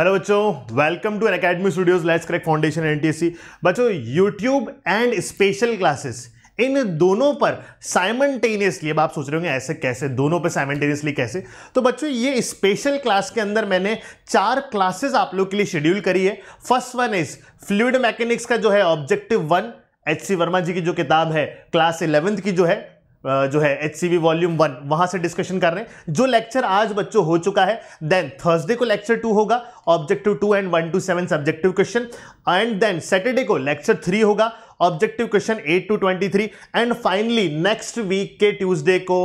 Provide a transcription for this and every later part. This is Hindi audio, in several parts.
हेलो बच्चों welcome to N academy studios let's correct foundation NTSC बच्चों यूट्यूब एंड स्पेशल क्लासेस इन दोनों पर साइमल्टेनियसली अब आप सोच रहे होंगे ऐसे कैसे दोनों पर साइमल्टेनियसली कैसे तो बच्चों ये स्पेशल क्लास के अंदर मैंने चार क्लासेस आप लोग के लिए शेड्यूल करी है first one is fluid mechanics का जो है objective one H C Verma ji की जो किताब है क्लास इलेवेंथ की जो है जो है H C V volume one वहां से डिस्कशन कर रहे हैं जो लेक्चर आज बच्चों हो चुका है देन थर्सडे को लेक्चर टू होगा objective two and one two seven subjective question and then Saturday को लेक्चर थ्री होगा objective question eight to twenty three and finally next week के ट्यूजडे को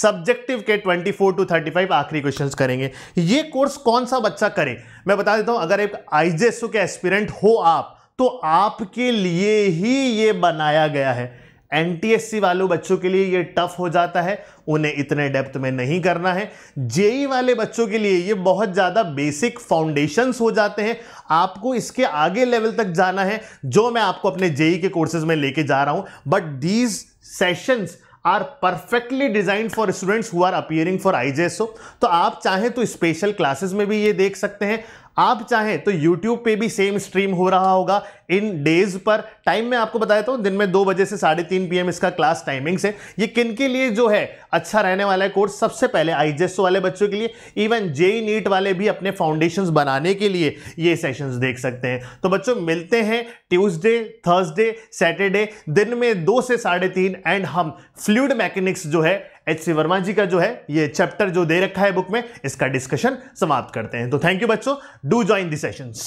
सब्जेक्टिव के 24 टू 35 आखिरी क्वेश्चंस करेंगे ये कोर्स कौन सा बच्चा करे मैं बता देता हूं अगर एक आईजेएसओ के एस्पिरेंट हो आप तो आपके लिए ही ये बनाया गया है एनटीएससी वालों बच्चों के लिए ये टफ हो जाता है उन्हें इतने डेप्थ में नहीं करना है जेई वाले बच्चों के लिए ये बहुत ज़्यादा बेसिक फाउंडेशंस हो जाते हैं आपको इसके आगे लेवल तक जाना है जो मैं आपको अपने जेई के कोर्सेज में लेके जा रहा हूँ but these sessions are perfectly design for students who are appearing for I तो आप चाहें तो स्पेशल क्लासेस में भी ये देख सकते हैं आप चाहें तो यूट्यूब पे भी सेम स्ट्रीम हो रहा होगा इन डेज पर टाइम में आपको बताया देता हूँ दिन में दो बजे से साढ़े तीन पी इसका क्लास टाइमिंग्स है ये किन के लिए जो है अच्छा रहने वाला है कोर्स सबसे पहले आई वाले बच्चों के लिए इवन जे नीट वाले भी अपने फाउंडेशन बनाने के लिए ये सेशंस देख सकते हैं तो बच्चों मिलते हैं ट्यूसडे थर्सडे सैटरडे दिन में दो से साढ़े तीन एंड हम फ्लूड मैकेनिक्स जो है एच सी वर्मा जी का जो है ये चैप्टर जो दे रखा है बुक में इसका डिस्कशन समाप्त करते हैं तो थैंक यू बच्चों डू ज्वाइन दी सेशंस